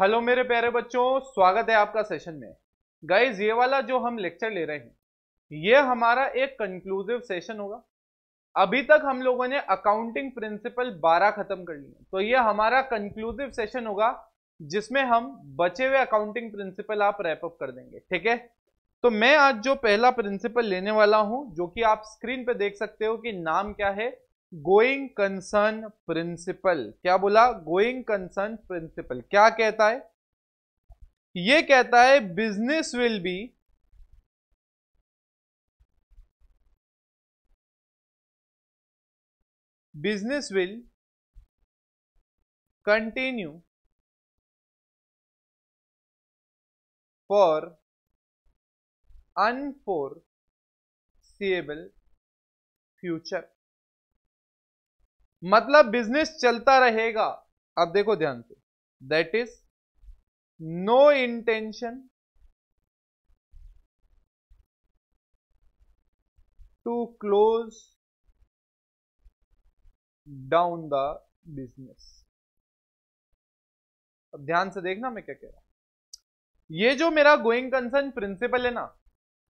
hello मेरे प्यारे बच्चों स्वागत है आपका सेशन में गाइज ये वाला जो हम लेक्चर ले रहे हैं ये हमारा एक कंक्लूसिव सेशन होगा अभी तक हम लोगों ने अकाउंटिंग प्रिंसिपल 12 खत्म कर लिए तो ये हमारा कंक्लूसिव सेशन होगा जिसमें हम बचे हुए अकाउंटिंग प्रिंसिपल आप रैपअप कर देंगे ठीक है तो मैं आज जो पहला प्रिंसिपल लेने वाला हूं जो कि आप स्क्रीन पर देख सकते हो कि नाम क्या है गोइंग कंसर्न प्रिंसिपल क्या बोला गोइंग कंसर्न प्रिंसिपल क्या कहता है ये कहता है business will be will continue for unfore unforeseeable future मतलब बिजनेस चलता रहेगा अब देखो ध्यान से that is no intention to close down the business अब ध्यान से देखना मैं क्या कह रहा हूं ये जो मेरा गोइंग कंसर्न प्रिंसिपल है ना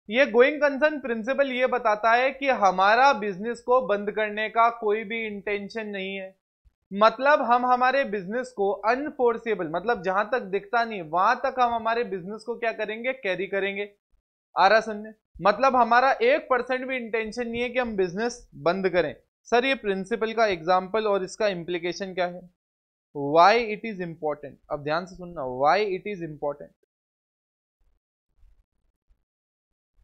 ये गोइंग कंसर्न प्रिंसिपल ये बताता है कि हमारा बिजनेस को बंद करने का कोई भी इंटेंशन नहीं है मतलब हम हमारे बिजनेस को अनफोर्सेबल मतलब जहां तक दिखता नहीं वहां तक हम हमारे बिजनेस को क्या करेंगे कैरी करेंगे आ रहा सुनने मतलब हमारा एक परसेंट भी इंटेंशन नहीं है कि हम बिजनेस बंद करें सर ये प्रिंसिपल का एग्जाम्पल और इसका इम्प्लीकेशन क्या है वाई इट इज इम्पॉर्टेंट अब ध्यान से सुनना why it is important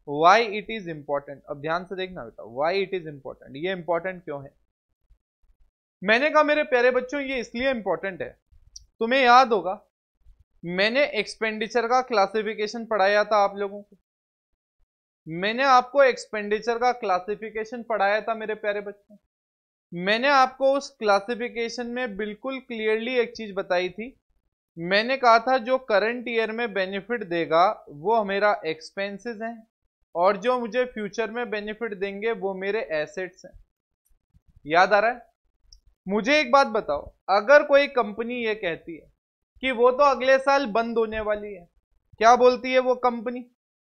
why it is important अब ध्यान से देखना बेटा वाई इट इज इंपॉर्टेंट ये इंपॉर्टेंट क्यों है मैंने कहा मेरे प्यारे बच्चों ये इसलिए इंपॉर्टेंट है तुम्हें याद होगा मैंने एक्सपेंडिचर का क्लासिफिकेशन पढ़ाया था आप लोगों को मैंने आपको एक्सपेंडिचर का क्लासिफिकेशन पढ़ाया था मेरे प्यारे बच्चों मैंने आपको उस क्लासिफिकेशन में बिल्कुल क्लियरली एक चीज बताई थी मैंने कहा था जो करंट ईयर में बेनिफिट देगा वो हमेरा एक्सपेंसेस हैं और जो मुझे फ्यूचर में बेनिफिट देंगे वो मेरे एसेट्स हैं याद आ रहा है मुझे एक बात बताओ अगर कोई कंपनी ये कहती है कि वो तो अगले साल बंद होने वाली है क्या बोलती है वो कंपनी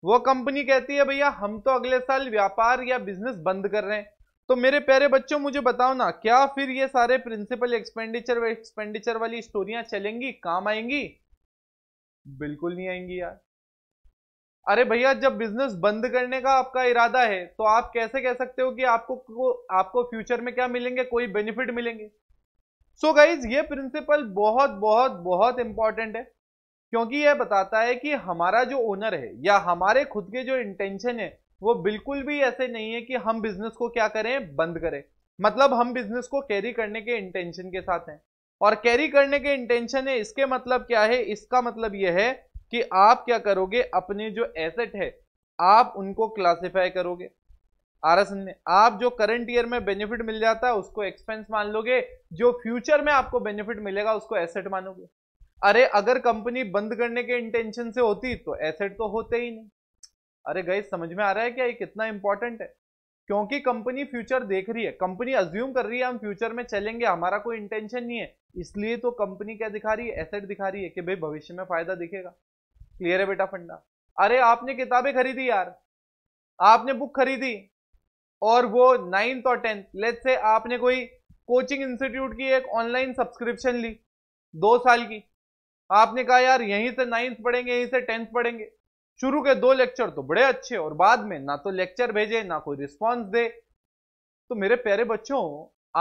वो कंपनी कहती है भैया हम तो अगले साल व्यापार या बिजनेस बंद कर रहे हैं तो मेरे प्यारे बच्चों मुझे बताओ ना क्या फिर ये सारे प्रिंसिपल एक्सपेंडिचर एक्सपेंडिचर वाली स्टोरियां चलेंगी काम आएंगी बिल्कुल नहीं आएंगी यार अरे भैया जब बिजनेस बंद करने का आपका इरादा है तो आप कैसे कह सकते हो कि आपको आपको फ्यूचर में क्या मिलेंगे कोई बेनिफिट मिलेंगे सो so गाइज ये प्रिंसिपल बहुत बहुत बहुत इंपॉर्टेंट है क्योंकि यह बताता है कि हमारा जो ओनर है या हमारे खुद के जो इंटेंशन है वो बिल्कुल भी ऐसे नहीं है कि हम बिजनेस को क्या करें बंद करें मतलब हम बिजनेस को कैरी करने के इंटेंशन के साथ हैं और कैरी करने के इंटेंशन है इसके मतलब क्या है इसका मतलब यह है कि आप क्या करोगे अपने जो एसेट है आप उनको क्लासिफाई करोगे आरएसएन में आप जो करंट ईयर में बेनिफिट मिल जाता है उसको एक्सपेंस मान लोगे जो फ्यूचर में आपको बेनिफिट मिलेगा उसको एसेट मानोगे अरे अगर कंपनी बंद करने के इंटेंशन से होती तो एसेट तो होते ही नहीं अरे गई समझ में आ रहा है क्या ये कितना इंपॉर्टेंट है क्योंकि कंपनी फ्यूचर देख रही है कंपनी अज्यूम कर रही है हम फ्यूचर में चलेंगे हमारा कोई इंटेंशन नहीं है इसलिए तो कंपनी क्या दिखा रही है एसेट दिखा रही है कि भाई भविष्य में फायदा दिखेगा क्लियर है बेटा फंडा अरे आपने किताबें खरीदी यार आपने बुक खरीदी और वो नाइन्थ और टेंथ लेट से आपने कोई कोचिंग इंस्टीट्यूट की एक ऑनलाइन सब्सक्रिप्शन ली दो साल की आपने कहा यार यहीं से नाइन्थ पढ़ेंगे यहीं से टेंथ पढ़ेंगे शुरू के दो लेक्चर तो बड़े अच्छे और बाद में ना तो लेक्चर भेजे ना कोई रिस्पॉन्स दे तो मेरे प्यारे बच्चों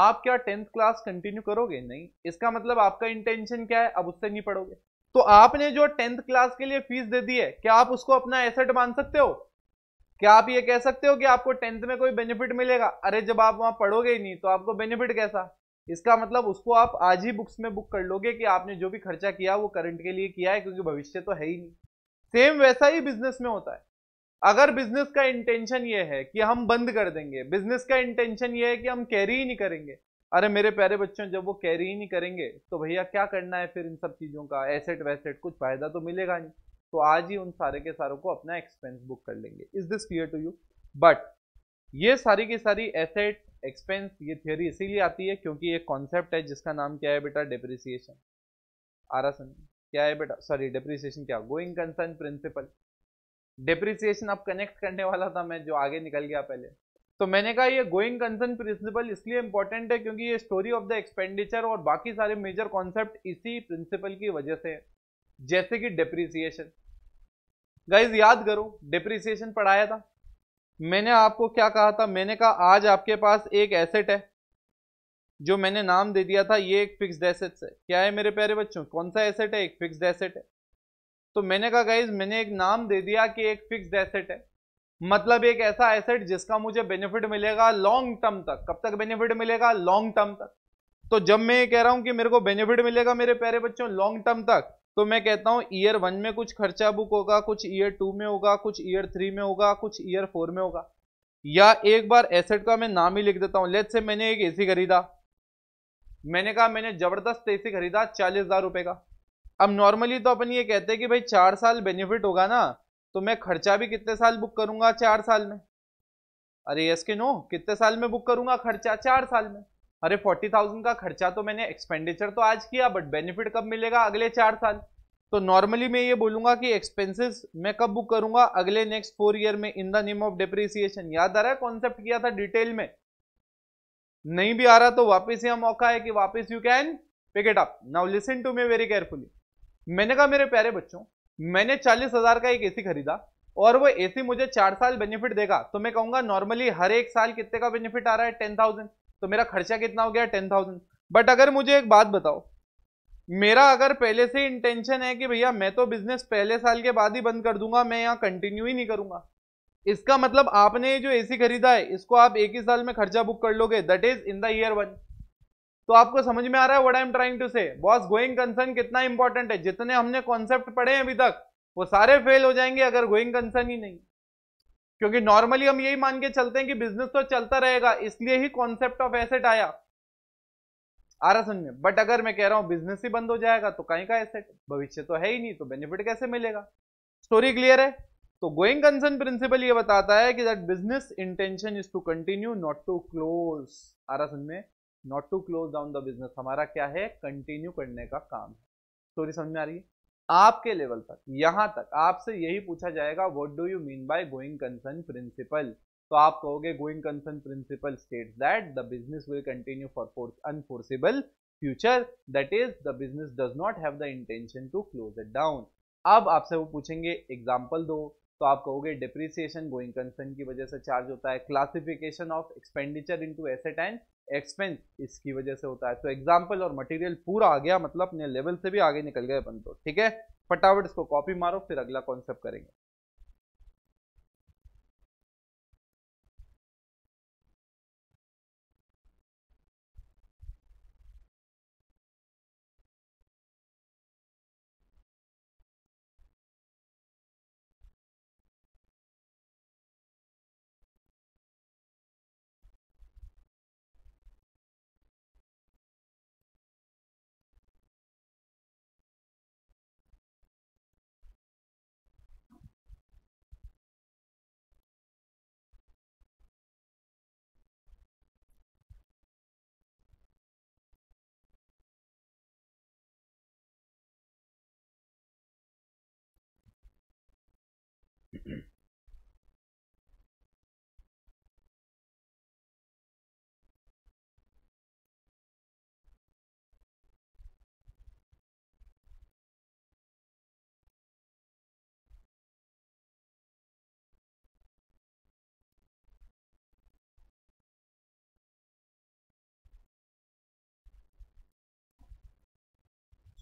आप क्या टेंथ क्लास कंटिन्यू करोगे नहीं इसका मतलब आपका इंटेंशन क्या है अब उससे नहीं पढ़ोगे तो आपने जो टेंथ क्लास के लिए फीस दे दी है क्या आप उसको अपना एसेट मान सकते हो क्या आप ये कह सकते हो कि आपको टेंथ में कोई बेनिफिट मिलेगा अरे जब आप वहां पढ़ोगे ही नहीं तो आपको बेनिफिट कैसा इसका मतलब उसको आप आज ही बुक्स में बुक कर लोगे कि आपने जो भी खर्चा किया वो करंट के लिए किया है क्योंकि भविष्य तो है ही नहीं सेम वैसा ही बिजनेस में होता है अगर बिजनेस का इंटेंशन ये है कि हम बंद कर देंगे बिजनेस का इंटेंशन ये है कि हम कैरी ही नहीं करेंगे अरे मेरे प्यारे बच्चों जब वो कैरी ही नहीं करेंगे तो भैया क्या करना है फिर इन सब चीज़ों का एसेट वैसेट कुछ फ़ायदा तो मिलेगा नहीं तो आज ही उन सारे के सारों को अपना एक्सपेंस बुक कर लेंगे is this clear to you but ये सारी की सारी एसेट एक्सपेंस ये थियोरी इसीलिए आती है क्योंकि एक कॉन्सेप्ट है जिसका नाम क्या है बेटा डिप्रिसिएशन आरासन क्या है बेटा सॉरी डिप्रिसिएशन क्या गोइंग कंसर्न प्रिंसिपल डिप्रिसिएशन अब कनेक्ट करने वाला था मैं जो आगे निकल गया पहले तो मैंने कहा ये गोइंग कंसर्न प्रिंसिपल इसलिए इंपॉर्टेंट है क्योंकि ये स्टोरी ऑफ द एक्सपेंडिचर और बाकी सारे मेजर कॉन्सेप्ट इसी प्रिंसिपल की वजह से है जैसे कि डिप्रिसिएशन गाइज याद करो डिप्रिसिएशन पढ़ाया था मैंने आपको क्या कहा था मैंने कहा आज आपके पास एक एसेट है जो मैंने नाम दे दिया था ये एक फिक्स्ड एसेट है क्या है मेरे प्यारे बच्चों कौन सा एसेट है एक फिक्स्ड एसेट है तो मैंने कहा गाइज मैंने एक नाम दे दिया कि एक फिक्स्ड एसेट है मतलब एक ऐसा एसेट जिसका मुझे बेनिफिट मिलेगा लॉन्ग टर्म तक कब तक बेनिफिट मिलेगा लॉन्ग टर्म तक तो जब मैं ये कह रहा हूं कि मेरे को बेनिफिट मिलेगा मेरे प्यारे बच्चों लॉन्ग टर्म तक तो मैं कहता हूं ईयर वन में कुछ खर्चा बुक होगा कुछ ईयर टू में होगा कुछ ईयर थ्री में होगा कुछ ईयर फोर में होगा या एक बार एसेट का मैं नाम ही लिख देता हूं लेट से मैंने एक एसी खरीदा मैंने कहा मैंने जबरदस्त एसी खरीदा चालीस हजार रुपए का अब नॉर्मली तो अपन ये कहते हैं कि भाई चार साल बेनिफिट होगा ना तो मैं खर्चा भी कितने साल बुक करूंगा चार साल में अरे यस के नो कितने साल में बुक करूंगा खर्चा चार साल में अरे फोर्टी थाउजेंड का खर्चा तो मैंने एक्सपेंडिचर तो आज किया बट बेनिफिट कब मिलेगा अगले चार साल तो नॉर्मली मैं ये बोलूंगा कि एक्सपेंसेस मैं कब बुक करूंगा अगले नेक्स्ट फोर ईयर में in the name of depreciation याद आ रहा है कॉन्सेप्ट किया था डिटेल में नहीं भी आ रहा तो वापिस यह मौका है कि वापिस you can pick it up now listen to me very carefully मैंने कहा मेरे प्यारे बच्चों मैंने चालीस हजार का एक एसी खरीदा और वो एसी मुझे चार साल बेनिफिट देगा तो मैं कहूंगा नॉर्मली हर एक साल कितने का बेनिफिट आ रहा है टेन थाउजेंड तो मेरा खर्चा कितना हो गया टेन थाउजेंड बट अगर मुझे एक बात बताओ मेरा अगर पहले से इंटेंशन है कि भैया मैं तो बिजनेस पहले साल के बाद ही बंद कर दूंगा मैं यहाँ कंटिन्यू ही नहीं करूंगा इसका मतलब आपने जो एसी खरीदा है इसको आप एक ही साल में खर्चा बुक कर लोगे that is in the year one तो आपको समझ में आ रहा है what I am trying to say boss going concern कितना इंपॉर्टेंट है जितने हमने कॉन्सेप्ट पढ़े हैं अभी तक वो सारे फेल हो जाएंगे अगर गोइंग कंसर्न ही नहीं क्योंकि नॉर्मली हम यही मान के चलते हैं कि बिजनेस तो चलता रहेगा इसलिए ही कॉन्सेप्ट ऑफ एसेट आया आ रहा समझ में बट अगर मैं कह रहा हूं बिजनेस ही बंद हो जाएगा तो कहीं का एसेट भविष्य तो है ही नहीं तो बेनिफिट कैसे मिलेगा स्टोरी क्लियर है तो गोइंग कंसर्न प्रिंसिपल ये बताता है कि that business intention is to continue not to close आ रहा समझ में not to close down the business हमारा क्या है कंटिन्यू करने का काम है स्टोरी समझ में आ रही है आपके लेवल तक यहाँ तक आपसे यही पूछा जाएगा what do you mean by going concern principle तो आप कहोगे going concern principle states that the business will continue for unforeseeable future that is the business does not have the intention to close it down अब आपसे वो पूछेंगे example दो तो आप कहोगे डिप्रिसिएशन गोइंग कंसर्न की वजह से चार्ज होता है classification of expenditure into asset and expense इसकी वजह से होता है तो एग्जाम्पल और मटेरियल पूरा आ गया मतलब अपने लेवल से भी आगे निकल गए अपन तो ठीक है फटाफट इसको कॉपी मारो फिर अगला कॉन्सेप्ट करेंगे सो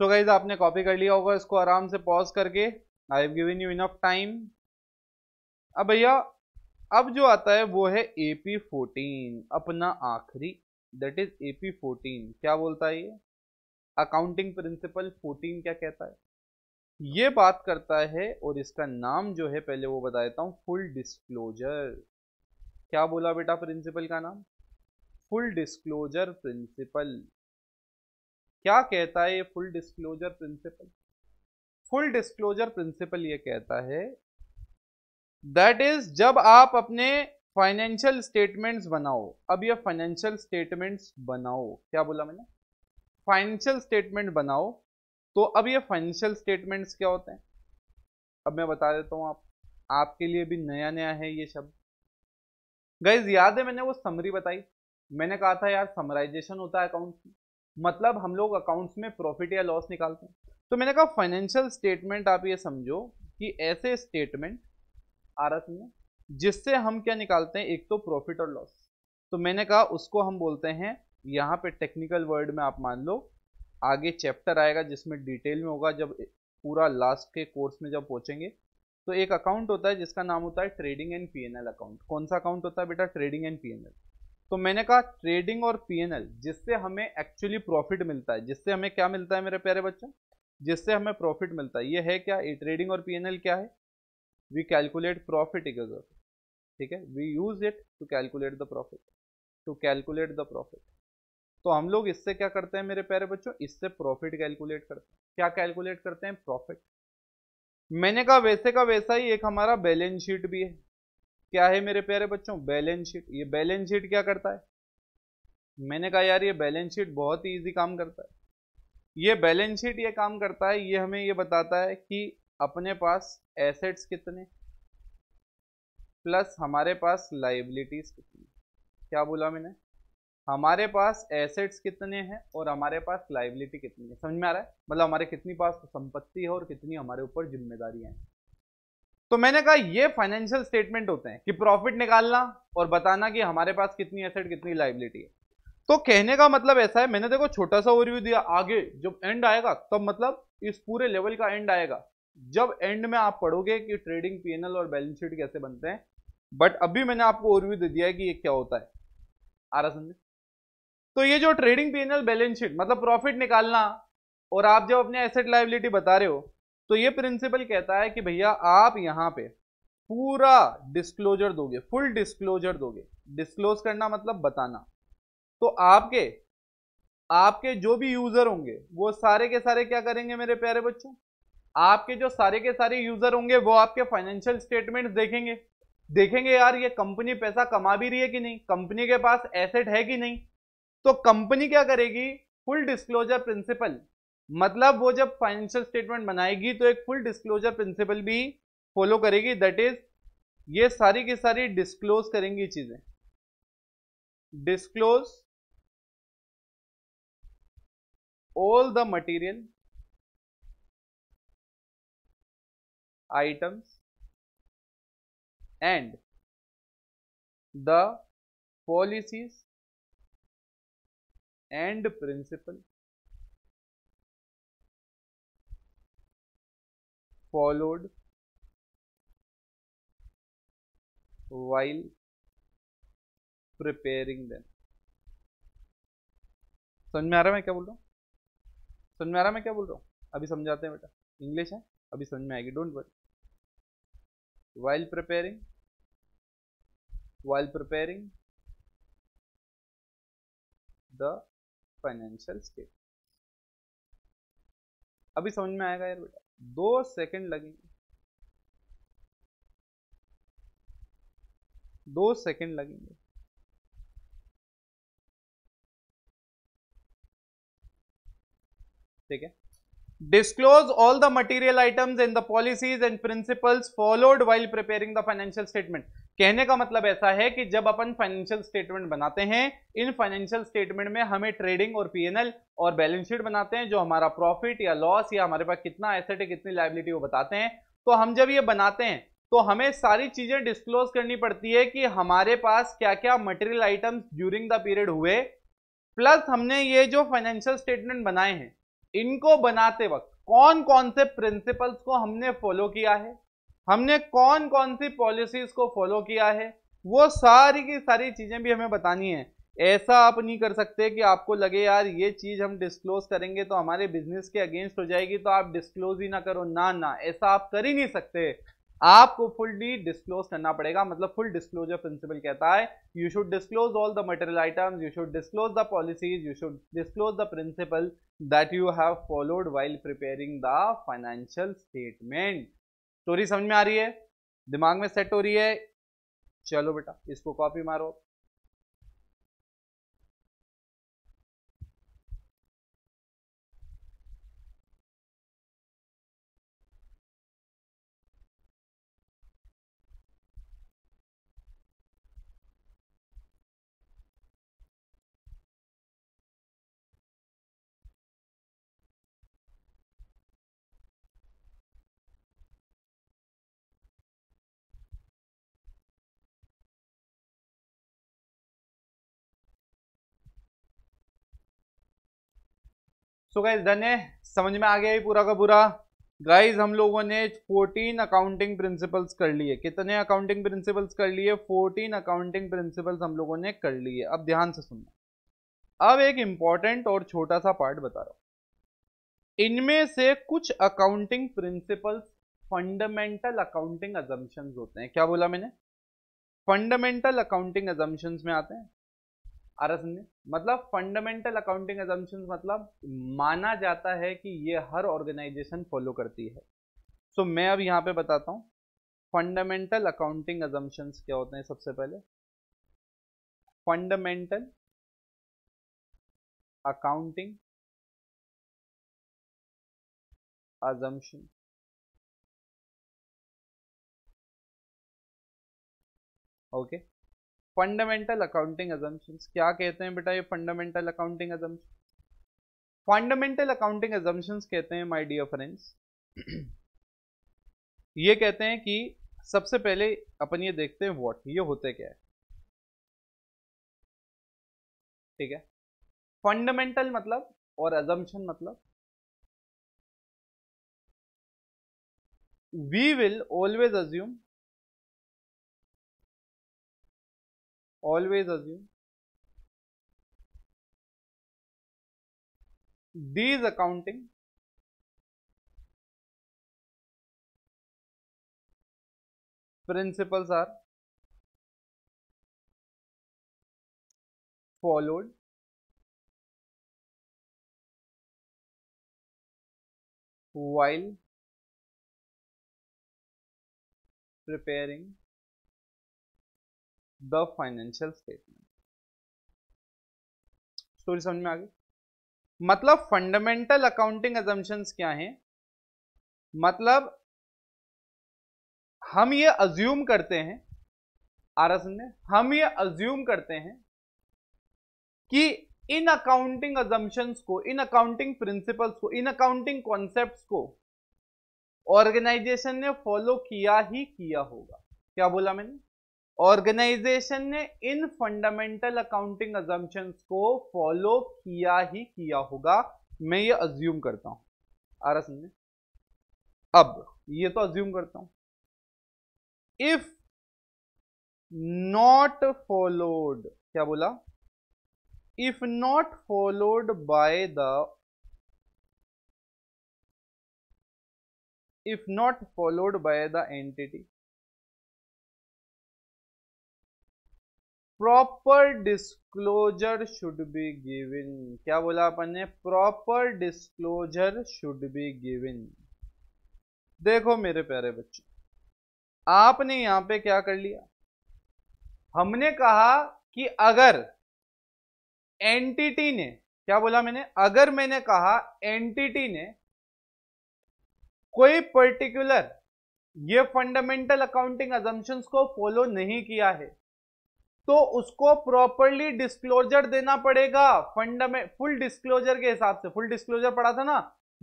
so गाइज आपने कॉपी कर लिया होगा इसको आराम से पॉज करके I have given you enough time अब भैया अब जो आता है वो है ए पी फोर्टीन अपना आखिरी that is A P fourteen क्या बोलता है ये अकाउंटिंग प्रिंसिपल फोर्टीन क्या कहता है ये बात करता है और इसका नाम जो है पहले वो बता देता हूँ फुल डिस्क्लोजर क्या बोला बेटा प्रिंसिपल का नाम फुल डिस्क्लोजर प्रिंसिपल क्या कहता है ये full disclosure principle full disclosure principle ये कहता है दैट इज जब आप अपने फाइनेंशियल स्टेटमेंट्स बनाओ अब ये फाइनेंशियल स्टेटमेंट्स बनाओ क्या बोला मैंने फाइनेंशियल स्टेटमेंट बनाओ तो अब ये फाइनेंशियल स्टेटमेंट्स क्या होते हैं अब मैं बता देता हूं आप आपके लिए भी नया नया है ये शब्द गैज याद है मैंने वो समरी बताई मैंने कहा था यार समराइजेशन होता है अकाउंट्स में मतलब हम लोग अकाउंट्स में प्रॉफिट या लॉस निकालते हैं तो मैंने कहा फाइनेंशियल स्टेटमेंट आप ये समझो कि ऐसे स्टेटमेंट आरत में जिससे हम क्या निकालते हैं एक तो प्रॉफिट और लॉस तो मैंने कहा उसको हम बोलते हैं यहाँ पे टेक्निकल वर्ड में आप मान लो आगे चैप्टर आएगा जिसमें डिटेल में होगा जब पूरा लास्ट के कोर्स में जब पहुँचेंगे तो एक अकाउंट होता है जिसका नाम होता है ट्रेडिंग एंड पी अकाउंट कौन सा अकाउंट होता है बेटा ट्रेडिंग एंड पी तो मैंने कहा ट्रेडिंग और पी जिससे हमें एक्चुअली प्रॉफिट मिलता है जिससे हमें क्या मिलता है मेरे प्यारे बच्चों जिससे हमें प्रॉफिट मिलता है ये है क्या ये ट्रेडिंग और पीएनएल क्या है कैलकुलेट प्रॉफिट profit together ठीक है we use it to calculate the profit to calculate the profit तो हम लोग इससे क्या करते हैं मेरे प्यारे बच्चों इससे प्रॉफिट कैलकुलेट करते हैं क्या कैलकुलेट करते हैं प्रॉफिट मैंने कहा वैसे का वैसा ही एक हमारा बैलेंस शीट भी है क्या है मेरे प्यारे बच्चों बैलेंस शीट ये बैलेंस शीट क्या करता है मैंने कहा यार ये बैलेंस शीट बहुत ही ईजी काम करता है ये बैलेंस शीट ये काम करता है ये हमें ये बताता है कि अपने पास एसेट्स कितने प्लस हमारे पास लाइबिलिटीज कितनी क्या बोला मैंने हमारे पास एसेट्स कितने हैं और हमारे पास लाइबिलिटी कितनी है समझ में आ रहा है मतलब हमारे कितनी पास संपत्ति है और कितनी हमारे ऊपर जिम्मेदारियां हैं तो मैंने कहा ये फाइनेंशियल स्टेटमेंट होते हैं कि प्रॉफिट निकालना और बताना कि हमारे पास कितनी एसेट कितनी लाइबिलिटी है तो कहने का मतलब ऐसा है मैंने देखो छोटा सा ओवरव्यू दिया आगे जब एंड आएगा तब तो मतलब इस पूरे लेवल का एंड आएगा जब एंड में आप पढ़ोगे कि ट्रेडिंग पीएनएल और बैलेंस शीट कैसे बनते हैं बट अभी मैंने आपको ओवरव्यू दे दिया है कि ये क्या होता है आ रहा समझे तो ये जो ट्रेडिंग पीएनएल बैलेंस शीट मतलब प्रॉफिट निकालना और आप जब अपने एसेट लाइबिलिटी बता रहे हो तो ये प्रिंसिपल कहता है कि भैया आप यहाँ पे पूरा डिस्क्लोजर दोगे फुल डिस्क्लोजर दोगे डिस्क्लोज करना मतलब बताना तो आपके आपके जो भी यूजर होंगे वो सारे के सारे क्या करेंगे मेरे प्यारे बच्चों आपके जो सारे के सारे यूजर होंगे वो आपके फाइनेंशियल स्टेटमेंट देखेंगे देखेंगे यार ये कंपनी पैसा कमा भी रही है कि नहीं कंपनी के पास एसेट है कि नहीं तो कंपनी क्या करेगी फुल डिस्क्लोजर प्रिंसिपल मतलब वो जब फाइनेंशियल स्टेटमेंट बनाएगी तो एक फुल डिस्क्लोजर प्रिंसिपल भी फॉलो करेगी दैट इज ये सारी की सारी डिस्क्लोज करेंगी चीजें disclose all the material items and the policies and principle followed while preparing them समझ में आ रहा है मैं क्या बोल रहा हूँ समझ में आ रहा है मैं क्या बोल रहा हूँ अभी समझाते हैं बेटा इंग्लिश है अभी समझ में आएगी don't worry while preparing while preparing the financial statement अभी समझ में आएगा यार बेटा दो सेकंड लगेंगे दो सेकंड लगेंगे ठीक है disclose all the material items and the policies and principles followed while preparing the financial statement कहने का मतलब ऐसा है कि जब अपन फाइनेंशियल स्टेटमेंट बनाते हैं इन फाइनेंशियल स्टेटमेंट में हमें ट्रेडिंग और पीएनएल और बैलेंस शीट बनाते हैं जो हमारा प्रॉफिट या लॉस या हमारे पास कितना एसेट है कितनी लाइबिलिटी वो बताते हैं तो हम जब ये बनाते हैं तो हमें सारी चीजें डिस्क्लोज करनी पड़ती है कि हमारे पास क्या क्या material items during the period हुए प्लस हमने ये जो फाइनेंशियल स्टेटमेंट बनाए हैं इनको बनाते वक्त कौन कौन से प्रिंसिपल्स को हमने फॉलो किया है हमने कौन कौन सी पॉलिसीज को फॉलो किया है वो सारी की सारी चीजें भी हमें बतानी है ऐसा आप नहीं कर सकते कि आपको लगे यार ये चीज हम डिस्क्लोज करेंगे तो हमारे बिजनेस के अगेंस्ट हो जाएगी तो आप डिस्क्लोज ही ना करो ना ना ऐसा आप कर ही नहीं सकते आपको फुल्ली डिस्क्लोज करना पड़ेगा मतलब फुल डिस्क्लोजर प्रिंसिपल कहता है you should disclose all the material items you should disclose the policies you should disclose the principle that you have followed while preparing the financial statement story समझ में आ रही है दिमाग में सेट हो रही है चलो बेटा इसको कॉपी मारो सो गाइज धन्य समझ में आ गया ये पूरा का पूरा गाइज हम लोगों ने 14 अकाउंटिंग प्रिंसिपल्स कर लिए कितने अकाउंटिंग प्रिंसिपल्स कर लिए 14 अकाउंटिंग प्रिंसिपल्स हम लोगों ने कर लिए अब ध्यान से सुनना अब एक इंपॉर्टेंट और छोटा सा पार्ट बता रहा हूं इनमें से कुछ accounting principles fundamental accounting assumptions होते हैं क्या बोला मैंने फंडामेंटल अकाउंटिंग एजम्पन्स में आते हैं आरस मतलब फंडामेंटल अकाउंटिंग एजम्पन मतलब माना जाता है कि ये हर ऑर्गेनाइजेशन फॉलो करती है सो so, मैं अब यहाँ पे बताता हूँ फंडामेंटल अकाउंटिंग एजम्पन्स क्या होते हैं सबसे पहले fundamental accounting okay okay fundamental accounting assumptions क्या कहते हैं बेटा ये fundamental accounting assumption fundamental accounting assumptions कहते हैं माय डियर फ्रेंड्स ये कहते हैं कि सबसे पहले अपन ये देखते हैं व्हाट ये होते क्या है ठीक है फंडामेंटल मतलब और एजम्पन मतलब we will always assume always assume these accounting principles are followed while preparing the financial statement story समझ में आ गई मतलब फंडामेंटल अकाउंटिंग एजम्पन्स क्या हैं मतलब हम ये अज्यूम करते हैं आर एस ने हम ये अज्यूम करते हैं कि इन अकाउंटिंग एजम्पन्स को इन अकाउंटिंग प्रिंसिपल्स को इन अकाउंटिंग कॉन्सेप्ट्स को ऑर्गेनाइजेशन ने फॉलो किया ही किया होगा क्या बोला मैंने ऑर्गेनाइजेशन ने इन फंडामेंटल अकाउंटिंग अजम्पन को फॉलो किया ही किया होगा मैं ये अज्यूम करता हूं आ रहा समझे अब ये तो अज्यूम करता हूं इफ नॉट फॉलोड क्या बोला if not followed by the if not followed by the entity proper disclosure should be given क्या बोला अपन ने proper disclosure should be given देखो मेरे प्यारे बच्चों आपने यहां पे क्या कर लिया हमने कहा कि अगर एंटिटी ने क्या बोला मैंने अगर मैंने कहा एंटिटी ने कोई पर्टिकुलर ये फंडामेंटल अकाउंटिंग अजम्पन्स को फॉलो नहीं किया है तो उसको प्रॉपरली डिस्क्लोजर देना पड़ेगा फंडामेंट फुल डिस्क्लोजर के हिसाब से फुल डिस्क्लोजर पड़ा था ना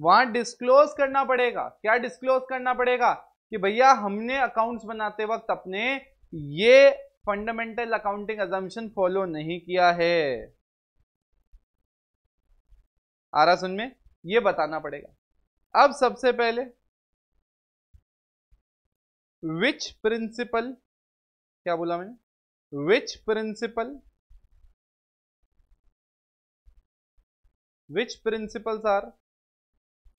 वहां डिस्क्लोज करना पड़ेगा क्या डिस्क्लोज करना पड़ेगा कि भैया हमने अकाउंट्स बनाते वक्त अपने ये फंडामेंटल अकाउंटिंग एजम्पन फॉलो नहीं किया है आ रहा सुन में ये बताना पड़ेगा अब सबसे पहले विच प्रिंसिपल क्या बोला मैंने which principle which principles are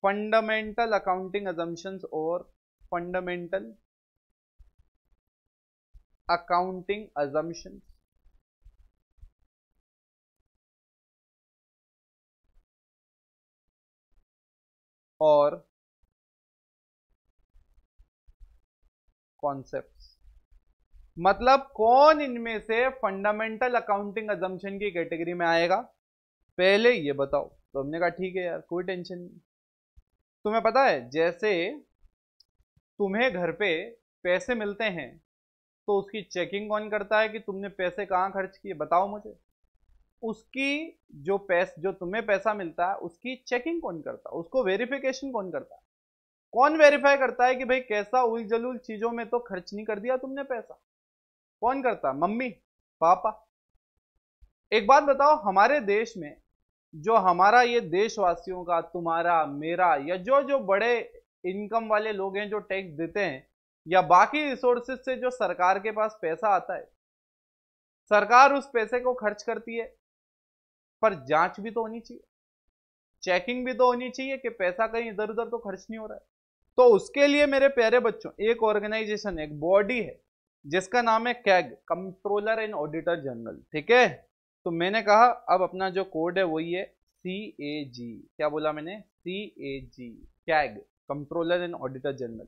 fundamental accounting assumptions or fundamental accounting assumptions or concepts मतलब कौन इनमें से फंडामेंटल अकाउंटिंग एजम्पन की कैटेगरी में आएगा पहले ये बताओ तो हमने कहा ठीक है यार कोई टेंशन नहीं तुम्हें पता है जैसे तुम्हें घर पे पैसे मिलते हैं तो उसकी चेकिंग कौन करता है कि तुमने पैसे कहाँ खर्च किए बताओ मुझे उसकी जो पैस जो तुम्हें पैसा मिलता है उसकी चेकिंग कौन करता है उसको वेरिफिकेशन कौन करता है कौन वेरीफाई करता है कि भाई कैसा उलझलूल चीज़ों में तो खर्च नहीं कर दिया तुमने पैसा कौन करता मम्मी पापा एक बात बताओ हमारे देश में जो हमारा ये देशवासियों का तुम्हारा मेरा या जो जो बड़े इनकम वाले लोग हैं जो टैक्स देते हैं या बाकी रिसोर्सेस से जो सरकार के पास पैसा आता है सरकार उस पैसे को खर्च करती है पर जांच भी तो होनी चाहिए चेकिंग भी तो होनी चाहिए कि पैसा कहीं इधर उधर तो खर्च नहीं हो रहा है तो उसके लिए मेरे प्यारे बच्चों एक ऑर्गेनाइजेशन एक बॉडी है जिसका नाम है CAG controller and auditor general ठीक है तो मैंने कहा अब अपना जो कोड है वही है सी ए जी क्या बोला मैंने C A G CAG controller and auditor general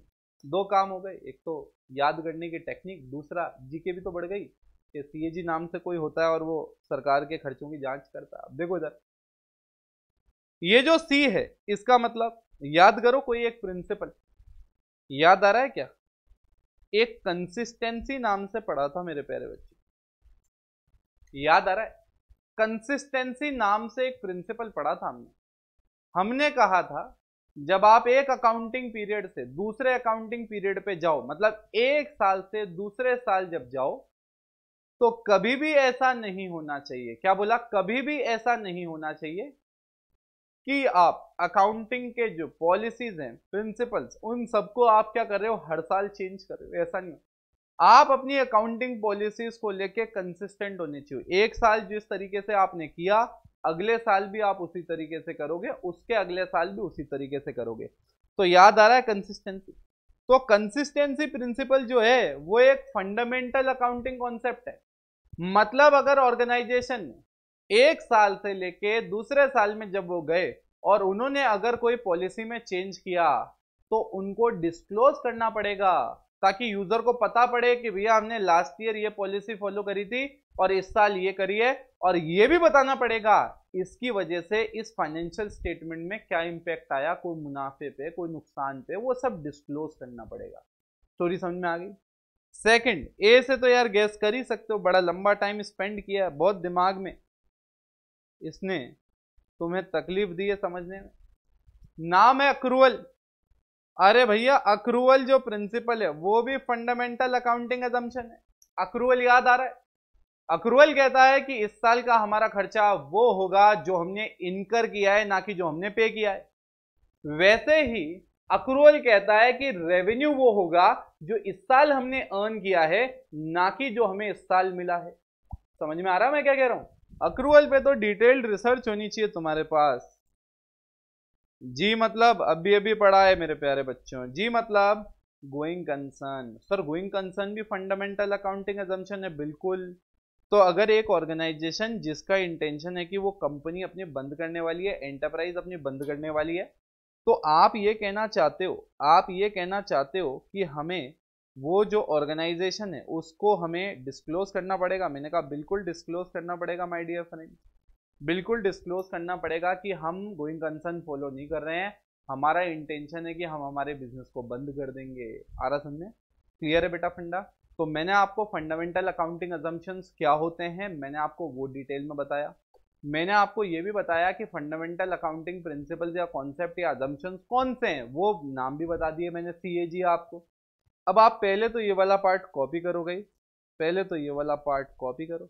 दो काम हो गए एक तो याद करने की टेक्निक दूसरा जीके भी तो बढ़ गई कि जी नाम से कोई होता है और वो सरकार के खर्चों की जांच करता है देखो इधर ये जो सी है इसका मतलब याद करो कोई एक प्रिंसिपल याद आ रहा है क्या एक कंसिस्टेंसी नाम से पढ़ा था मेरे प्यारे बच्चे याद आ रहा है कंसिस्टेंसी नाम से एक प्रिंसिपल पढ़ा था हमने हमने कहा था जब आप एक अकाउंटिंग पीरियड से दूसरे अकाउंटिंग पीरियड पे जाओ मतलब एक साल से दूसरे साल जब जाओ तो कभी भी ऐसा नहीं होना चाहिए क्या बोला कभी भी ऐसा नहीं होना चाहिए कि आप अकाउंटिंग के जो पॉलिसीज हैं प्रिंसिपल्स उन सबको आप क्या कर रहे हो हर साल चेंज कर रहे हो ऐसा नहीं आप अपनी अकाउंटिंग पॉलिसीज को लेके कंसिस्टेंट होने चाहिए एक साल जिस तरीके से आपने किया अगले साल भी आप उसी तरीके से करोगे उसके अगले साल भी उसी तरीके से करोगे तो याद आ रहा है कंसिस्टेंसी तो कंसिस्टेंसी प्रिंसिपल जो है वो एक फंडामेंटल अकाउंटिंग कॉन्सेप्ट है मतलब अगर ऑर्गेनाइजेशन में एक साल से लेके दूसरे साल में जब वो गए और उन्होंने अगर कोई पॉलिसी में चेंज किया तो उनको डिस्क्लोज करना पड़ेगा ताकि यूजर को पता पड़े कि भैया हमने लास्ट ईयर ये पॉलिसी फॉलो करी थी और इस साल ये करिए और ये भी बताना पड़ेगा इसकी वजह से इस फाइनेंशियल स्टेटमेंट में क्या इम्पैक्ट आया कोई मुनाफे पे कोई नुकसान पे वो सब डिस्क्लोज करना पड़ेगा स्टोरी समझ में आ गई सेकंड ए से तो यार गैस कर ही सकते हो बड़ा लंबा टाइम स्पेंड किया है बहुत दिमाग में इसने तुम्हें तकलीफ दी है समझने में नाम है अक्रूवल अरे भैया अक्रूवल जो प्रिंसिपल है वो भी फंडामेंटल अकाउंटिंग एजम्पन है अक्रूवल याद आ रहा है अक्रूवल कहता है कि इस साल का हमारा खर्चा वो होगा जो हमने इनकर किया है ना कि जो हमने पे किया है वैसे ही अक्रूवल कहता है कि रेवेन्यू वो होगा जो इस साल हमने अर्न किया है ना कि जो हमें इस साल मिला है समझ में आ रहा है मैं क्या कह रहा हूं अक्रूवल पे तो डिटेल्ड रिसर्च होनी चाहिए तुम्हारे पास जी मतलब अभी अभी पढ़ा है मेरे प्यारे बच्चों जी मतलब going concern sir going concern भी फंडामेंटल अकाउंटिंग एजम्पन है बिल्कुल तो अगर एक ऑर्गेनाइजेशन जिसका इंटेंशन है कि वो कंपनी अपनी बंद करने वाली है एंटरप्राइज अपनी बंद करने वाली है तो आप ये कहना चाहते हो आप ये कहना चाहते हो कि हमें वो जो ऑर्गेनाइजेशन है उसको हमें डिस्क्लोज करना पड़ेगा मैंने कहा बिल्कुल डिस्क्लोज करना पड़ेगा माय डियर फ्रेंड बिल्कुल डिस्क्लोज करना पड़ेगा कि हम गोइंग कंसर्न फॉलो नहीं कर रहे हैं हमारा इंटेंशन है कि हम हमारे बिजनेस को बंद कर देंगे आ रहा समझे क्लियर है बेटा फंडा तो मैंने आपको फंडामेंटल अकाउंटिंग एजम्पन्स क्या होते हैं मैंने आपको वो डिटेल में बताया मैंने आपको ये भी बताया कि फंडामेंटल अकाउंटिंग प्रिंसिपल्स या कॉन्सेप्ट या एजम्पन्स कौन से हैं वो नाम भी बता दिए मैंने सी आपको अब आप पहले तो ये वाला पार्ट कॉपी करोगे पहले तो ये वाला पार्ट कॉपी करो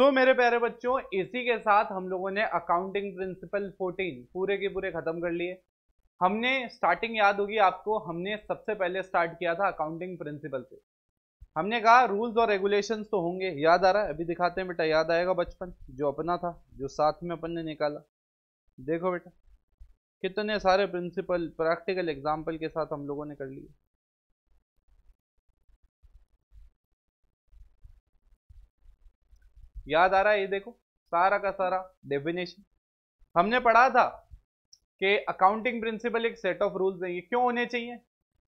सो so, मेरे प्यारे बच्चों इसी के साथ हम लोगों ने अकाउंटिंग प्रिंसिपल 14 पूरे के पूरे खत्म कर लिए हमने स्टार्टिंग याद होगी आपको हमने सबसे पहले स्टार्ट किया था अकाउंटिंग प्रिंसिपल से हमने कहा रूल्स और रेगुलेशंस तो होंगे याद आ रहा है अभी दिखाते हैं बेटा याद आएगा बचपन जो अपना था जो साथ में अपन ने निकाला देखो बेटा कितने सारे प्रिंसिपल प्रैक्टिकल एग्जाम्पल के साथ हम लोगों ने कर लिए याद आ रहा है ये देखो सारा का सारा डेफिनेशन हमने पढ़ा था कि अकाउंटिंग प्रिंसिपल एक सेट ऑफ रूल्स है ये क्यों होने चाहिए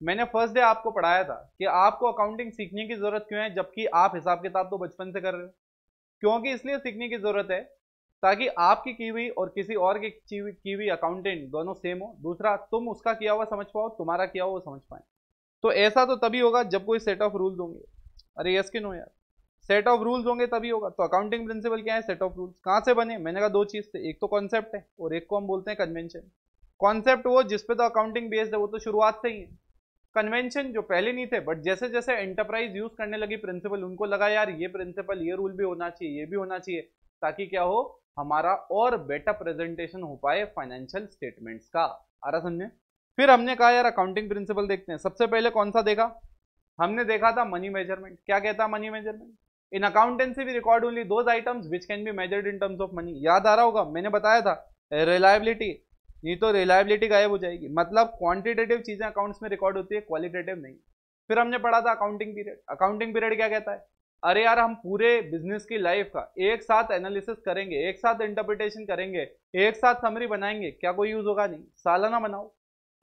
मैंने फर्स्ट डे आपको पढ़ाया था कि आपको अकाउंटिंग सीखने की जरूरत क्यों है जबकि आप हिसाब किताब तो बचपन से कर रहे हो क्योंकि इसलिए सीखने की जरूरत है ताकि आपकी की हुई और किसी और की की हुई अकाउंटेंट दोनों सेम हो दूसरा तुम उसका किया हुआ समझ पाओ तुम्हारा किया हुआ समझ पाए तो ऐसा तो तभी होगा जब कोई सेट ऑफ रूल्स होंगे अरे यस के नो यार सेट ऑफ रूल्स होंगे तभी होगा तो अकाउंटिंग प्रिंसिपल क्या है सेट ऑफ रूल्स कहाँ से बने मैंने कहा दो चीज़ से एक तो कॉन्सेप्ट है और एक को हम बोलते हैं कन्वेंशन कॉन्सेप्ट वो जिसपे तो अकाउंटिंग बेस्ड है वो तो शुरुआत से ही है कन्वेंशन जो पहले नहीं थे बट जैसे जैसे एंटरप्राइज यूज करने लगी प्रिंसिपल उनको लगा यार ये प्रिंसिपल ये रूल भी होना चाहिए ये भी होना चाहिए ताकि क्या हो हमारा और बेटर प्रेजेंटेशन हो पाए फाइनेंशियल स्टेटमेंट्स का आ रहा समझे फिर हमने कहा यार अकाउंटिंग प्रिंसिपल देखते हैं सबसे पहले कौन सा देखा हमने देखा था मनी मेजरमेंट क्या कहता money measurement in accountancy we record only those items which can be measured in terms of money याद आ रहा होगा मैंने बताया था रिलायबिलिटी नहीं तो रिलायबिलिटी गायब हो जाएगी मतलब क्वांटिटेटिव चीज़ें अकाउंट्स में रिकॉर्ड होती है क्वालिटेटिव नहीं फिर हमने पढ़ा था अकाउंटिंग पीरियड अकाउंटिंग पीरियड क्या कहता है अरे यार हम पूरे बिजनेस की लाइफ का एक साथ एनालिसिस करेंगे एक साथ इंटरप्रिटेशन करेंगे एक साथ समरी बनाएंगे क्या कोई यूज़ होगा नहीं सालाना बनाओ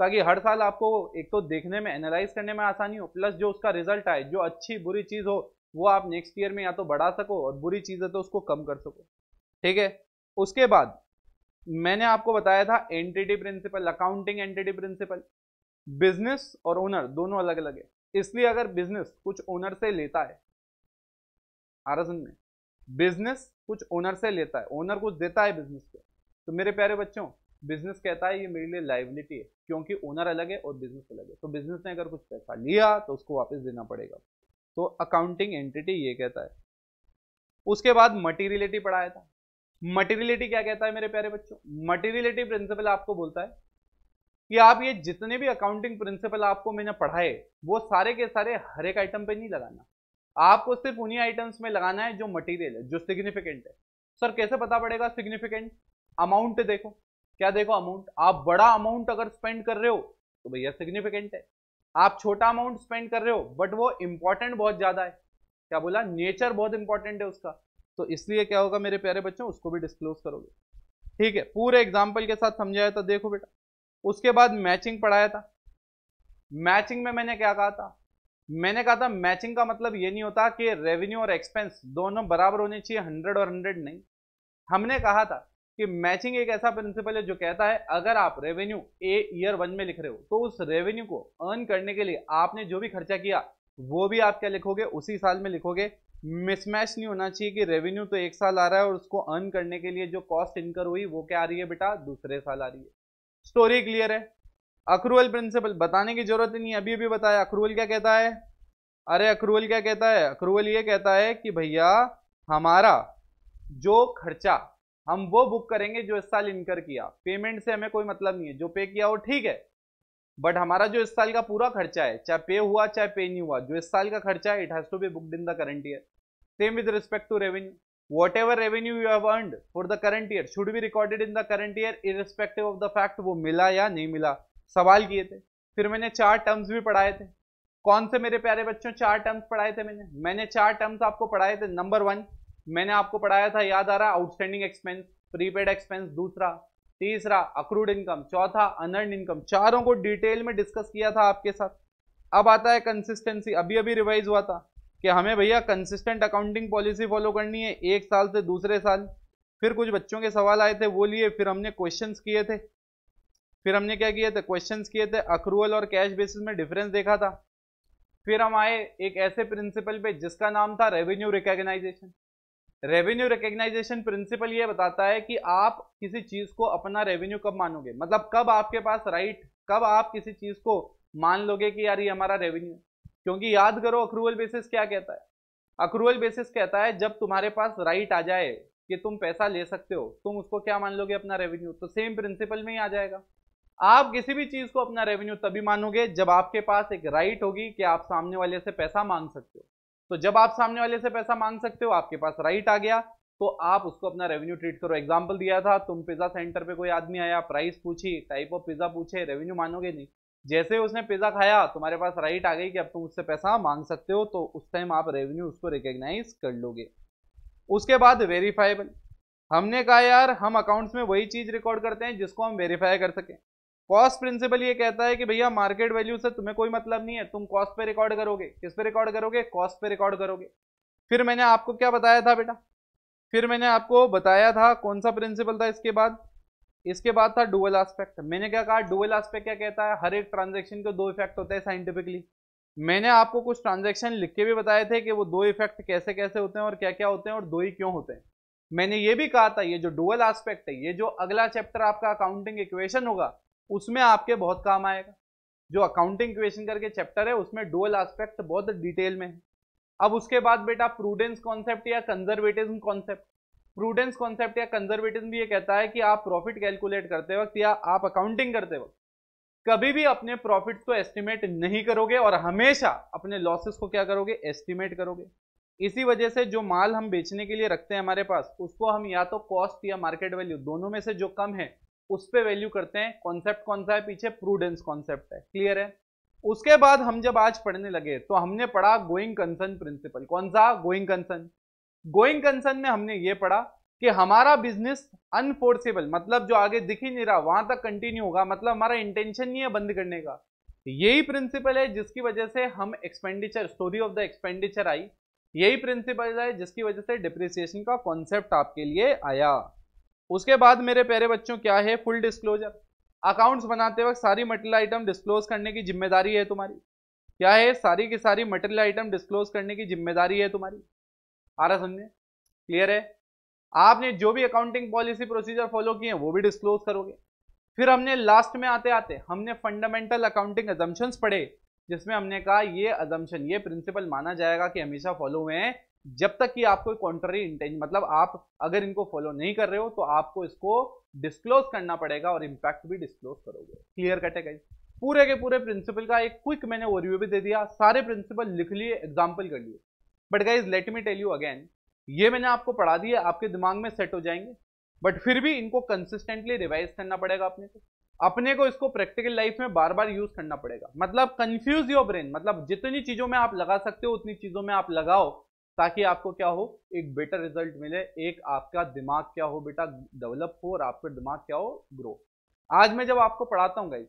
ताकि हर साल आपको एक तो देखने में एनालाइज करने में आसानी हो प्लस जो उसका रिजल्ट आए जो अच्छी बुरी चीज़ हो वो आप नेक्स्ट ईयर में या तो बढ़ा सको और बुरी चीज़ है तो उसको कम कर सको ठीक है उसके बाद मैंने आपको बताया था entity principle accounting entity principle business और ओनर दोनों अलग अलग है इसलिए अगर बिजनेस कुछ ओनर से लेता है आरजन में बिजनेस कुछ ओनर से लेता है ओनर कुछ देता है बिजनेस को तो मेरे प्यारे बच्चों बिजनेस कहता है ये मेरे लिए लाइबिलिटी है क्योंकि ओनर अलग है और बिजनेस अलग है तो बिजनेस ने अगर कुछ पैसा लिया तो उसको वापस देना पड़ेगा तो अकाउंटिंग एंटिटी ये कहता है उसके बाद मटीरियलिटी पढ़ाया था मटीरियलिटी क्या कहता है मेरे प्यारे बच्चों मटीरियलिटी प्रिंसिपल आपको बोलता है कि आप ये जितने भी अकाउंटिंग प्रिंसिपल आपको मैंने पढ़ाए वो सारे के सारे हर एक आइटम पे नहीं लगाना आपको सिर्फ उन्हीं आइटम्स में लगाना है जो मटेरियल है जो सिग्निफिकेंट है सर कैसे पता पड़ेगा सिग्निफिकेंट अमाउंट देखो क्या देखो अमाउंट आप बड़ा अमाउंट अगर स्पेंड कर रहे हो तो भैया सिग्निफिकेंट है आप छोटा अमाउंट स्पेंड कर रहे हो बट वो इंपॉर्टेंट बहुत ज़्यादा है क्या बोला नेचर बहुत इंपॉर्टेंट है उसका तो इसलिए क्या होगा मेरे प्यारे बच्चों उसको भी डिस्क्लोज करोगे ठीक है पूरे एग्जाम्पल के साथ समझाया था देखो बेटा उसके बाद मैचिंग पढ़ाया था मैचिंग में मैंने क्या कहा था मैंने कहा था मैचिंग का मतलब ये नहीं होता कि रेवेन्यू और एक्सपेंस दोनों बराबर होने चाहिए हंड्रेड और हंड्रेड नहीं हमने कहा था कि मैचिंग एक ऐसा प्रिंसिपल है जो कहता है अगर आप रेवेन्यू ए ईयर वन में लिख रहे हो तो उस रेवेन्यू को अर्न करने के लिए आपने जो भी खर्चा किया वो भी आप क्या लिखोगे उसी साल में लिखोगे मिसमैच नहीं होना चाहिए कि रेवेन्यू तो एक साल आ रहा है और उसको अर्न करने के लिए जो कॉस्ट इनकर हुई वो क्या आ रही है बेटा दूसरे साल आ रही है स्टोरी क्लियर है अक्रूवल प्रिंसिपल बताने की जरूरत नहीं अभी अभी बताया अक्रूवल क्या कहता है अरे अक्रूवल क्या कहता है अक्रूवल ये कहता है कि भैया हमारा जो खर्चा हम वो बुक करेंगे जो इस साल इनकर किया पेमेंट से हमें कोई मतलब नहीं है जो पे किया वो ठीक है बट हमारा जो इस साल का पूरा खर्चा है चाहे पे हुआ चाहे पे नहीं हुआ जो इस साल का खर्चा है it has to be booked in the current year same with respect to revenue whatever revenue you have earn for the current year should be recorded in the current year irrespective of the fact वो मिला या नहीं मिला सवाल किए थे फिर मैंने चार टर्म्स भी पढ़ाए थे कौन से मेरे प्यारे बच्चों चार टर्म्स पढ़ाए थे मैंने मैंने चार टर्म्स आपको पढ़ाए थे नंबर वन मैंने आपको पढ़ाया था याद आ रहा है आउटस्टैंडिंग एक्सपेंस प्रीपेड एक्सपेंस दूसरा तीसरा अक्रूड इनकम चौथा अनर्न इनकम चारों को डिटेल में डिस्कस किया था आपके साथ अब आता है कंसिस्टेंसी अभी अभी रिवाइज हुआ था कि हमें भैया कंसिस्टेंट अकाउंटिंग पॉलिसी फॉलो करनी है एक साल से दूसरे साल फिर कुछ बच्चों के सवाल आए थे वो लिए फिर हमने क्वेश्चन किए थे फिर हमने क्या किए थे क्वेश्चन किए थे अक्रूअल और कैश बेसिस में डिफरेंस देखा था फिर हम आए एक ऐसे प्रिंसिपल पे जिसका नाम था revenue recognisation revenue recognisation principle ये बताता है कि आप किसी चीज को अपना रेवेन्यू कब मानोगे मतलब कब आपके पास राइट कब आप किसी चीज को मान लोगे कि यार ये हमारा रेवेन्यू क्योंकि याद करो अक्रूवल बेसिस क्या कहता है अक्रूवल बेसिस कहता है जब तुम्हारे पास राइट आ जाए कि तुम पैसा ले सकते हो तुम उसको क्या मान लोगे अपना रेवेन्यू तो सेम प्रिंसिपल में ही आ जाएगा आप किसी भी चीज को अपना रेवेन्यू तभी मानोगे जब आपके पास एक राइट होगी कि आप सामने वाले से पैसा मांग सकते हो तो जब आप सामने वाले से पैसा मांग सकते हो आपके पास राइट आ गया तो आप उसको अपना रेवेन्यू ट्रीट करो एग्जाम्पल दिया था तुम पिज्जा सेंटर पे कोई आदमी आया प्राइस पूछी टाइप ऑफ पिज्जा पूछे रेवेन्यू मानोगे नहीं जैसे उसने पिज्जा खाया तुम्हारे पास राइट आ गई कि अब तुम उससे पैसा मांग सकते हो तो उस टाइम आप रेवेन्यू उसको रिकोगनाइज कर लोगे उसके बाद वेरीफाइबल हमने कहा यार हम अकाउंट्स में वही चीज रिकॉर्ड करते हैं जिसको हम वेरीफाई कर सकें कॉस्ट प्रिंसिपल ये कहता है कि भैया मार्केट वैल्यू से तुम्हें कोई मतलब नहीं है तुम कॉस्ट पे रिकॉर्ड करोगे किस पे रिकॉर्ड करोगे कॉस्ट पे रिकॉर्ड करोगे फिर मैंने आपको क्या बताया था बेटा फिर मैंने आपको बताया था कौन सा प्रिंसिपल था इसके बाद इसके बाद था डुअल एस्पेक्ट मैंने क्या कहा डुअल एस्पेक्ट क्या कहता है हर एक ट्रांजेक्शन के दो इफेक्ट होते हैं साइंटिफिकली मैंने आपको कुछ ट्रांजेक्शन लिख के भी बताए थे कि वो दो इफेक्ट कैसे कैसे होते हैं और क्या क्या होते हैं और दो ही क्यों होते हैं मैंने ये भी कहा था ये जो डुअल एस्पेक्ट है ये जो अगला चैप्टर आपका अकाउंटिंग इक्वेशन होगा उसमें आपके बहुत काम आएगा जो अकाउंटिंग क्वेश्चन करके चैप्टर है उसमें डुअल एस्पेक्ट बहुत डिटेल में है अब उसके बाद बेटा प्रूडेंस कॉन्सेप्ट या कंजर्वेटिज्म कॉन्सेप्ट प्रूडेंस कॉन्सेप्ट या कंजर्वेटिज्म भी ये कहता है कि आप प्रॉफिट कैलकुलेट करते वक्त या आप अकाउंटिंग करते वक्त कभी भी अपने प्रॉफिट को एस्टिमेट नहीं करोगे और हमेशा अपने लॉसेस को क्या करोगे एस्टिमेट करोगे इसी वजह से जो माल हम बेचने के लिए रखते हैं हमारे पास उसको हम या तो कॉस्ट या मार्केट वैल्यू दोनों में से जो कम है उस पर वैल्यू करते हैं कॉन्सेप्ट कौन सा है पीछे प्रूडेंस कॉन्सेप्ट है क्लियर है उसके बाद हम जब आज पढ़ने लगे तो हमने पढ़ा गोइंग कंसर्न प्रिंसिपल कौन सा गोइंग कंसर्न गोइंग कंसर्न में हमने ये पढ़ा कि हमारा बिजनेस अनफोर्सेबल मतलब जो आगे दिख ही नहीं रहा वहां तक कंटिन्यू होगा मतलब हमारा इंटेंशन नहीं है बंद करने का तो यही प्रिंसिपल है जिसकी वजह से हम expenditure story of the expenditure आई यही प्रिंसिपल है जिसकी वजह से डिप्रिसिएशन का कॉन्सेप्ट आपके लिए आया उसके बाद मेरे प्यारे बच्चों क्या है फुल डिस्क्लोजर अकाउंट्स बनाते वक्त सारी मटेरियल आइटम डिस्क्लोज करने की जिम्मेदारी है तुम्हारी क्या है सारी की सारी मटेरियल आइटम डिस्क्लोज करने की जिम्मेदारी है तुम्हारी आ रहा समझे क्लियर है आपने जो भी अकाउंटिंग पॉलिसी प्रोसीजर फॉलो किए वो भी डिस्क्लोज करोगे फिर हमने लास्ट में आते आते हमने फंडामेंटल अकाउंटिंग एजम्पन्स पढ़े जिसमें हमने कहा ये एजम्पन ये प्रिंसिपल माना जाएगा कि हमेशा फॉलो हुए हैं जब तक कि आपको कॉन्ट्ररी इंटेंशन मतलब आप अगर इनको फॉलो नहीं कर रहे हो तो आपको इसको डिस्क्लोज करना पड़ेगा और इम्पैक्ट भी डिस्क्लोज करोगे क्लियर कट है पूरे के पूरे प्रिंसिपल का एक क्विक मैंने ओरिव्यू भी दे दिया सारे प्रिंसिपल लिख लिए एग्जाम्पल कर लिए but guys let me tell you again ये मैंने आपको पढ़ा दिया आपके दिमाग में सेट हो जाएंगे बट फिर भी इनको कंसिस्टेंटली रिवाइज करना पड़ेगा अपने को अपने को इसको प्रैक्टिकल लाइफ में बार बार यूज करना पड़ेगा मतलब कंफ्यूज योर ब्रेन मतलब जितनी चीजों में आप लगा सकते हो उतनी चीजों में आप लगाओ ताकि आपको क्या हो एक बेटर रिजल्ट मिले एक आपका दिमाग क्या हो बेटा डेवलप हो और आपका दिमाग क्या हो ग्रो आज मैं जब आपको पढ़ाता हूँ गाइज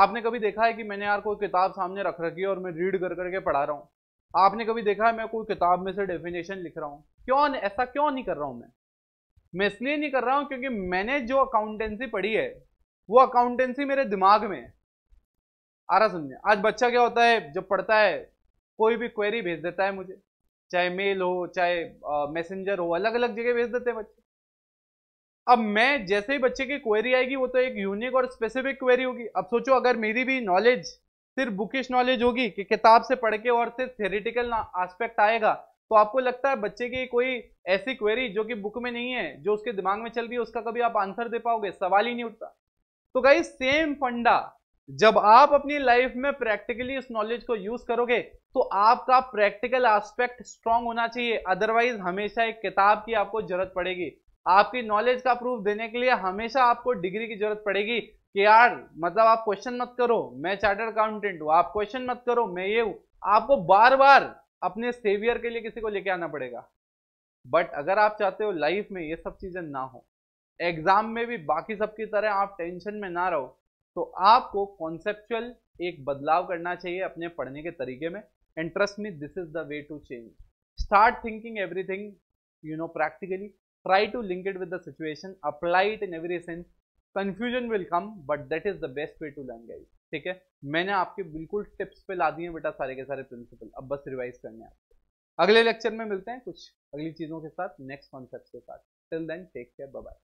आपने कभी देखा है कि मैंने यार कोई किताब सामने रख रखी है और मैं रीड कर करके पढ़ा रहा हूँ आपने कभी देखा है मैं कोई किताब में से डेफिनेशन लिख रहा हूँ क्यों ऐसा क्यों नहीं कर रहा हूँ मैं मैं इसलिए नहीं कर रहा हूँ क्योंकि मैंने जो अकाउंटेंसी पढ़ी है वो अकाउंटेंसी मेरे दिमाग में है आ रहा समझे आज बच्चा क्या होता है जब पढ़ता है कोई भी क्वेरी भेज देता है मुझे चाहे मेल हो चाहे मैसेंजर हो अलग अलग जगह भेज देते हैं बच्चे अब मैं जैसे ही बच्चे की क्वेरी आएगी वो तो एक यूनिक और स्पेसिफिक क्वेरी होगी अब सोचो अगर मेरी भी नॉलेज सिर्फ बुकिश नॉलेज होगी कि किताब से पढ़ के और सिर्फ थेरेटिकल आस्पेक्ट आएगा तो आपको लगता है बच्चे की कोई ऐसी क्वेरी जो कि बुक में नहीं है जो उसके दिमाग में चल रही है उसका कभी आप आंसर दे पाओगे सवाल ही नहीं उठता तो गाइज सेम फंडा जब आप अपनी लाइफ में प्रैक्टिकली इस नॉलेज को यूज करोगे तो आपका प्रैक्टिकल एस्पेक्ट स्ट्रांग होना चाहिए अदरवाइज हमेशा एक किताब की आपको जरूरत पड़ेगी आपकी नॉलेज का प्रूफ देने के लिए हमेशा आपको डिग्री की जरूरत पड़ेगी कि यार मतलब आप क्वेश्चन मत करो मैं चार्टर्ड अकाउंटेंट हूँ आप क्वेश्चन मत करो मैं ये हूँ आपको बार बार अपने सेवियर के लिए किसी को लेके आना पड़ेगा बट अगर आप चाहते हो लाइफ में ये सब चीजें ना हो एग्जाम में भी बाकी सब की तरह आप टेंशन में ना रहो तो आपको कॉन्सेप्चुअल एक बदलाव करना चाहिए अपने पढ़ने के तरीके में and trust me this is the way to change start thinking everything you know practically try to link it with the situation apply it in every sense confusion will come but that is the best way to learn guys ठीक है मैंने आपके बिल्कुल tips पे ला दिए बेटा सारे के सारे प्रिंसिपल अब बस रिवाइज करने आपको अगले लेक्चर में मिलते हैं कुछ अगली चीज़ों के साथ नेक्स्ट कॉन्सेप्ट के साथ till then take care bye